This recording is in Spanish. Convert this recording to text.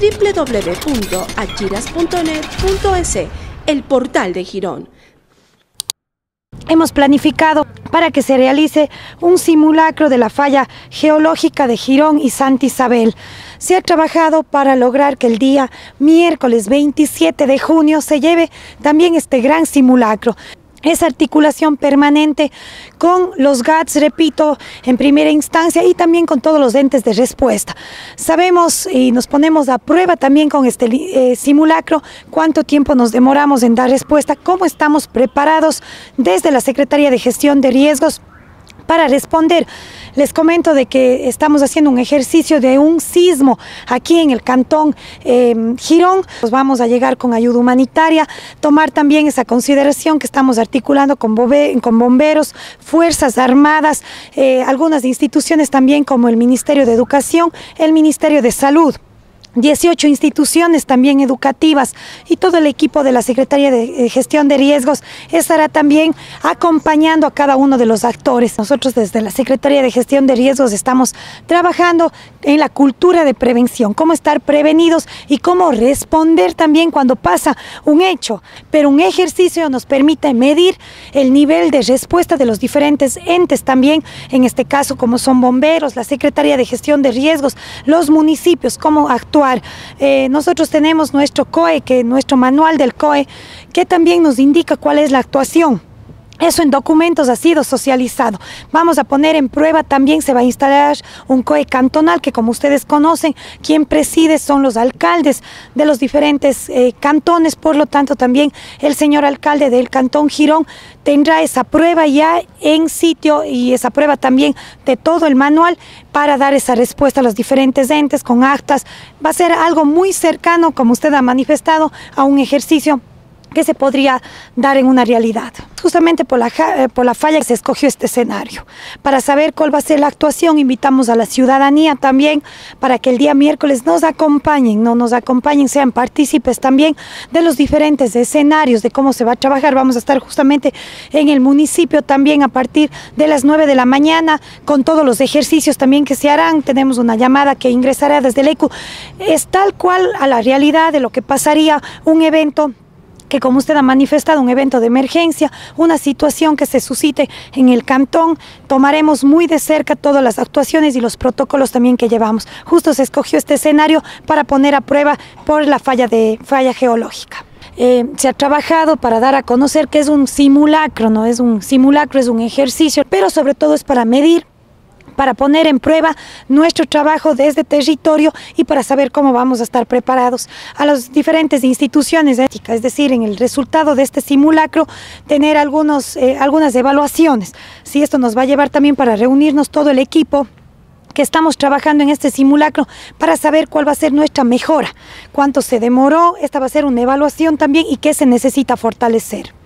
www.achiras.net.es, el portal de Girón. Hemos planificado para que se realice un simulacro de la falla geológica de Girón y Santa Isabel. Se ha trabajado para lograr que el día miércoles 27 de junio se lleve también este gran simulacro esa articulación permanente con los GATS, repito, en primera instancia y también con todos los entes de respuesta. Sabemos y nos ponemos a prueba también con este eh, simulacro cuánto tiempo nos demoramos en dar respuesta, cómo estamos preparados desde la Secretaría de Gestión de Riesgos para responder. Les comento de que estamos haciendo un ejercicio de un sismo aquí en el cantón em, Girón. Nos vamos a llegar con ayuda humanitaria, tomar también esa consideración que estamos articulando con, bomberos, fuerzas armadas, eh, algunas instituciones también como el Ministerio de Educación, el Ministerio de Salud. 18 instituciones también educativas y todo el equipo de la Secretaría de eh, Gestión de Riesgos estará también acompañando a cada uno de los actores. Nosotros desde la Secretaría de Gestión de Riesgos estamos trabajando en la cultura de prevención, cómo estar prevenidos y cómo responder también cuando pasa un hecho. Pero un ejercicio nos permite medir el nivel de respuesta de los diferentes entes también, en este caso como son bomberos, la Secretaría de Gestión de Riesgos, los municipios, cómo actúan eh, nosotros tenemos nuestro COE, que nuestro manual del COE, que también nos indica cuál es la actuación eso en documentos ha sido socializado. Vamos a poner en prueba también, se va a instalar un COE cantonal que como ustedes conocen, quien preside son los alcaldes de los diferentes eh, cantones, por lo tanto también el señor alcalde del cantón Girón tendrá esa prueba ya en sitio y esa prueba también de todo el manual para dar esa respuesta a los diferentes entes con actas. Va a ser algo muy cercano, como usted ha manifestado, a un ejercicio que se podría dar en una realidad. Justamente por la, eh, por la falla que se escogió este escenario. Para saber cuál va a ser la actuación, invitamos a la ciudadanía también para que el día miércoles nos acompañen, no nos acompañen, sean partícipes también de los diferentes escenarios, de cómo se va a trabajar. Vamos a estar justamente en el municipio también a partir de las 9 de la mañana con todos los ejercicios también que se harán. Tenemos una llamada que ingresará desde el ECU. Es tal cual a la realidad de lo que pasaría un evento que como usted ha manifestado, un evento de emergencia, una situación que se suscite en el cantón, tomaremos muy de cerca todas las actuaciones y los protocolos también que llevamos. Justo se escogió este escenario para poner a prueba por la falla, de, falla geológica. Eh, se ha trabajado para dar a conocer que es un simulacro, no es un simulacro, es un ejercicio, pero sobre todo es para medir para poner en prueba nuestro trabajo desde territorio y para saber cómo vamos a estar preparados. A las diferentes instituciones éticas, es decir, en el resultado de este simulacro, tener algunos, eh, algunas evaluaciones. Si esto nos va a llevar también para reunirnos todo el equipo que estamos trabajando en este simulacro para saber cuál va a ser nuestra mejora, cuánto se demoró, esta va a ser una evaluación también y qué se necesita fortalecer.